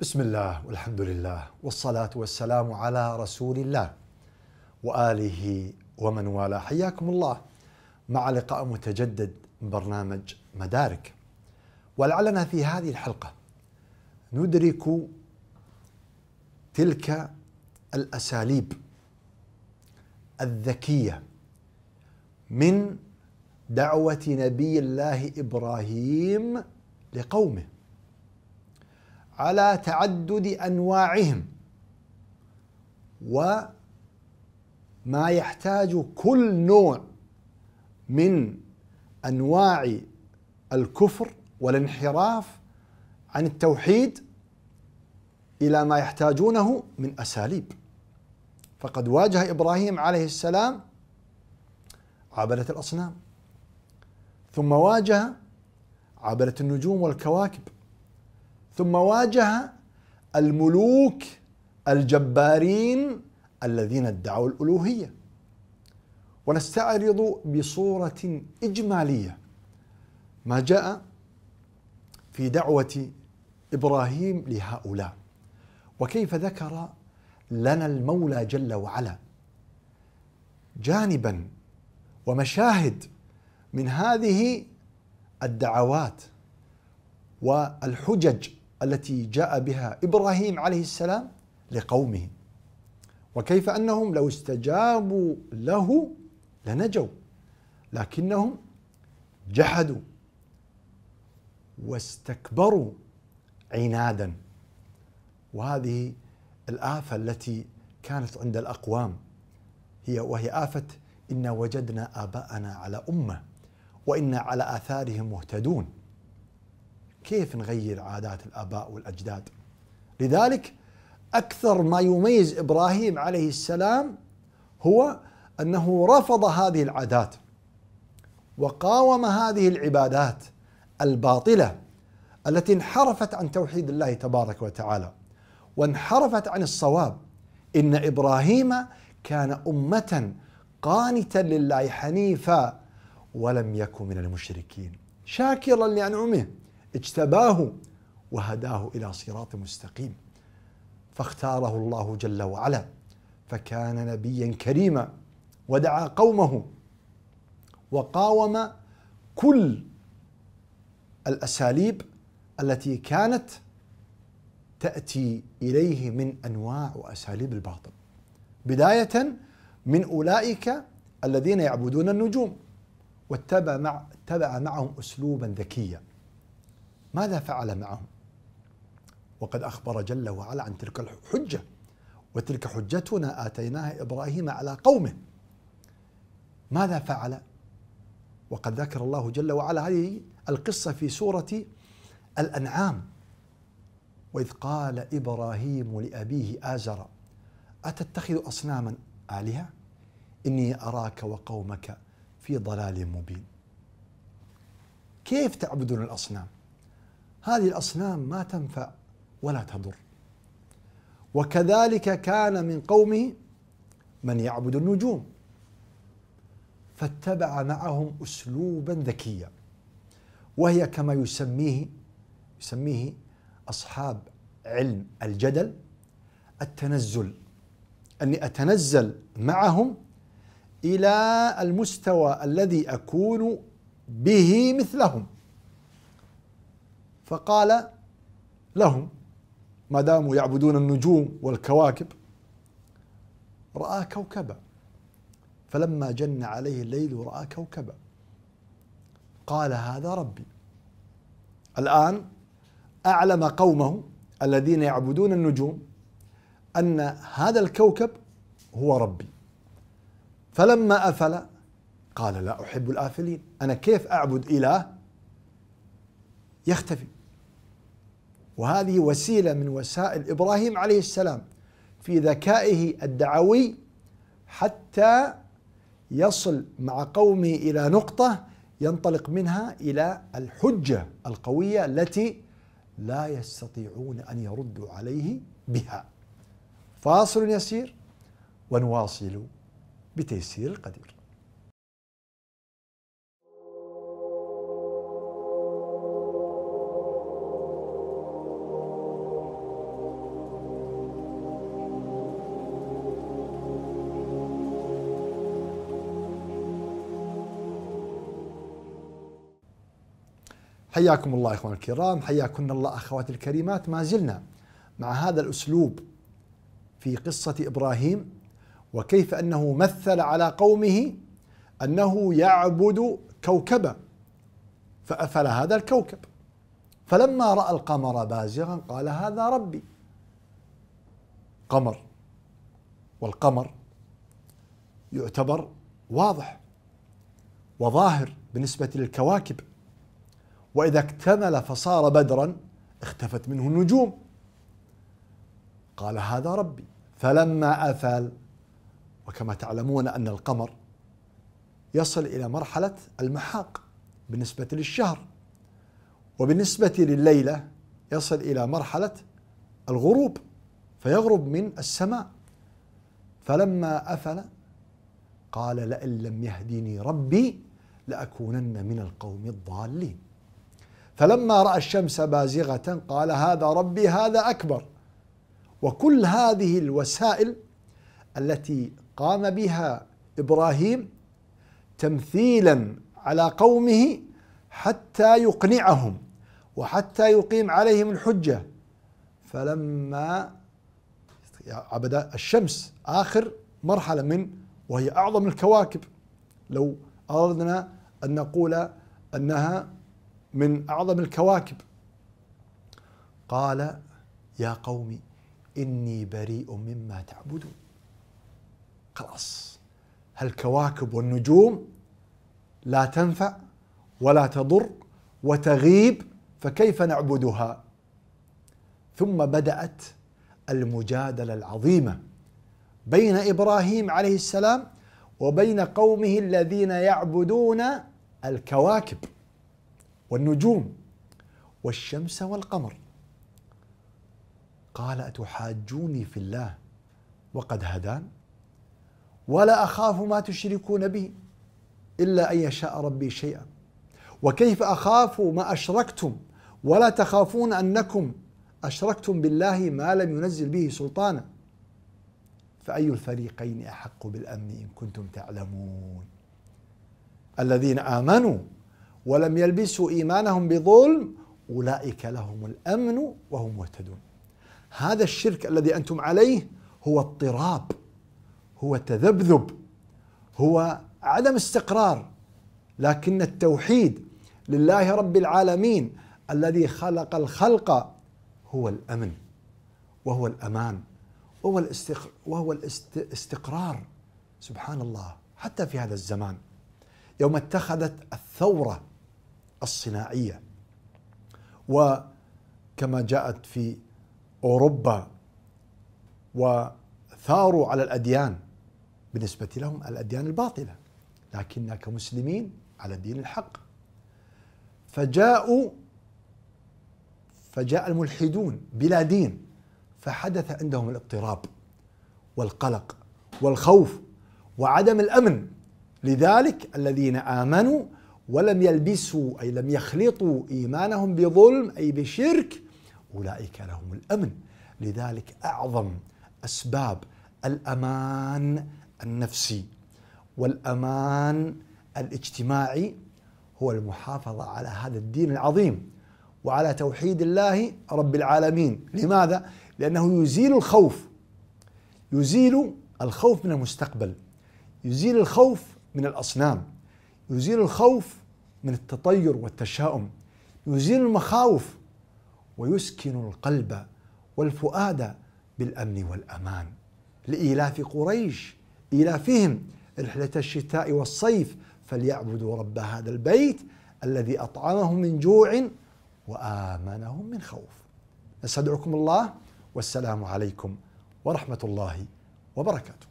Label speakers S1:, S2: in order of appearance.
S1: بسم الله والحمد لله والصلاة والسلام على رسول الله وآله ومن والاه حياكم الله مع لقاء متجدد من برنامج مدارك ولعلنا في هذه الحلقة ندرك تلك الأساليب الذكية من دعوة نبي الله إبراهيم لقومه على تعدد انواعهم وما يحتاج كل نوع من انواع الكفر والانحراف عن التوحيد الى ما يحتاجونه من اساليب فقد واجه ابراهيم عليه السلام عبده الاصنام ثم واجه عبده النجوم والكواكب ثم واجه الملوك الجبارين الذين ادعوا الالوهيه ونستعرض بصوره اجماليه ما جاء في دعوه ابراهيم لهؤلاء وكيف ذكر لنا المولى جل وعلا جانبا ومشاهد من هذه الدعوات والحجج التي جاء بها ابراهيم عليه السلام لقومه وكيف انهم لو استجابوا له لنجوا لكنهم جحدوا واستكبروا عنادا وهذه الافه التي كانت عند الاقوام هي وهي افه انا وجدنا اباءنا على امه وانا على اثارهم مهتدون كيف نغير عادات الآباء والأجداد لذلك أكثر ما يميز إبراهيم عليه السلام هو أنه رفض هذه العادات وقاوم هذه العبادات الباطلة التي انحرفت عن توحيد الله تبارك وتعالى وانحرفت عن الصواب إن إبراهيم كان أمة قانتا لله حنيفا ولم يكن من المشركين شاكرا لأنعمه اجتباه وهداه الى صراط مستقيم فاختاره الله جل وعلا فكان نبيا كريما ودعا قومه وقاوم كل الاساليب التي كانت تاتي اليه من انواع واساليب الباطل بدايه من اولئك الذين يعبدون النجوم واتبع مع اتبع معهم اسلوبا ذكيا ماذا فعل معهم وقد أخبر جل وعلا عن تلك الحجة وتلك حجتنا آتيناها إبراهيم على قومه ماذا فعل وقد ذكر الله جل وعلا هذه القصة في سورة الأنعام وإذ قال إبراهيم لأبيه آزر أتتخذ أصناما آلهة إني أراك وقومك في ضلال مبين كيف تعبدون الأصنام هذه الاصنام ما تنفع ولا تضر وكذلك كان من قومه من يعبد النجوم فاتبع معهم اسلوبا ذكيا وهي كما يسميه يسميه اصحاب علم الجدل التنزل اني اتنزل معهم الى المستوى الذي اكون به مثلهم فقال لهم ما داموا يعبدون النجوم والكواكب رأى كوكبا فلما جن عليه الليل رأى كوكبا قال هذا ربي الآن أعلم قومه الذين يعبدون النجوم أن هذا الكوكب هو ربي فلما أفل قال لا أحب الآفلين أنا كيف أعبد إله يختفي وهذه وسيلة من وسائل إبراهيم عليه السلام في ذكائه الدعوي حتى يصل مع قومه إلى نقطة ينطلق منها إلى الحجة القوية التي لا يستطيعون أن يردوا عليه بها فاصل يسير ونواصل بتيسير القدير حياكم الله اخوان الكرام حياكم الله اخواتي الكريمات ما زلنا مع هذا الاسلوب في قصه ابراهيم وكيف انه مثل على قومه انه يعبد كوكبا فافل هذا الكوكب فلما راى القمر بازغا قال هذا ربي قمر والقمر يعتبر واضح وظاهر بالنسبه للكواكب وإذا اكتمل فصار بدرا اختفت منه النجوم قال هذا ربي فلما أفل وكما تعلمون أن القمر يصل إلى مرحلة المحاق بالنسبة للشهر وبالنسبة لليلة يصل إلى مرحلة الغروب فيغرب من السماء فلما أفل قال لئن لم يهدني ربي لأكونن من القوم الضالين فلما راى الشمس بازغه قال هذا ربي هذا اكبر وكل هذه الوسائل التي قام بها ابراهيم تمثيلا على قومه حتى يقنعهم وحتى يقيم عليهم الحجه فلما عبد الشمس اخر مرحله من وهي اعظم الكواكب لو اردنا ان نقول انها من أعظم الكواكب قال يا قومي إني بريء مما تعبدون خلاص هالكواكب والنجوم لا تنفع ولا تضر وتغيب فكيف نعبدها ثم بدأت المجادلة العظيمة بين إبراهيم عليه السلام وبين قومه الذين يعبدون الكواكب والنجوم والشمس والقمر قال أتحاجوني في الله وقد هدان ولا أخاف ما تشركون به إلا أن يشاء ربي شيئا وكيف أخاف ما أشركتم ولا تخافون أنكم أشركتم بالله ما لم ينزل به سلطانا فأي الفريقين أحق بالأمن إن كنتم تعلمون الذين آمنوا ولم يلبسوا إيمانهم بظلم أولئك لهم الأمن وهم مهتدون هذا الشرك الذي أنتم عليه هو اضطراب هو تذبذب هو عدم استقرار لكن التوحيد لله رب العالمين الذي خلق الخلق هو الامن وهو الامان وهو الاستق وهو الاستقرار سبحان الله حتى في هذا الزمان يوم اتخذت الثوره الصناعيه وكما جاءت في اوروبا وثاروا على الاديان بالنسبه لهم الاديان الباطله لكننا كمسلمين على دين الحق فجاءوا فجاء الملحدون بلا دين فحدث عندهم الاضطراب والقلق والخوف وعدم الامن لذلك الذين امنوا ولم يلبسوا أي لم يخلطوا إيمانهم بظلم أي بشرك أولئك لهم الأمن لذلك أعظم أسباب الأمان النفسي والأمان الاجتماعي هو المحافظة على هذا الدين العظيم وعلى توحيد الله رب العالمين لماذا؟ لأنه يزيل الخوف يزيل الخوف من المستقبل يزيل الخوف من الأصنام يزيل الخوف من التطير والتشاؤم يزيل المخاوف ويسكن القلب والفؤاد بالامن والامان لايلاف قريش ايلافهم رحله الشتاء والصيف فليعبدوا رب هذا البيت الذي اطعمهم من جوع وامنهم من خوف استدعكم الله والسلام عليكم ورحمه الله وبركاته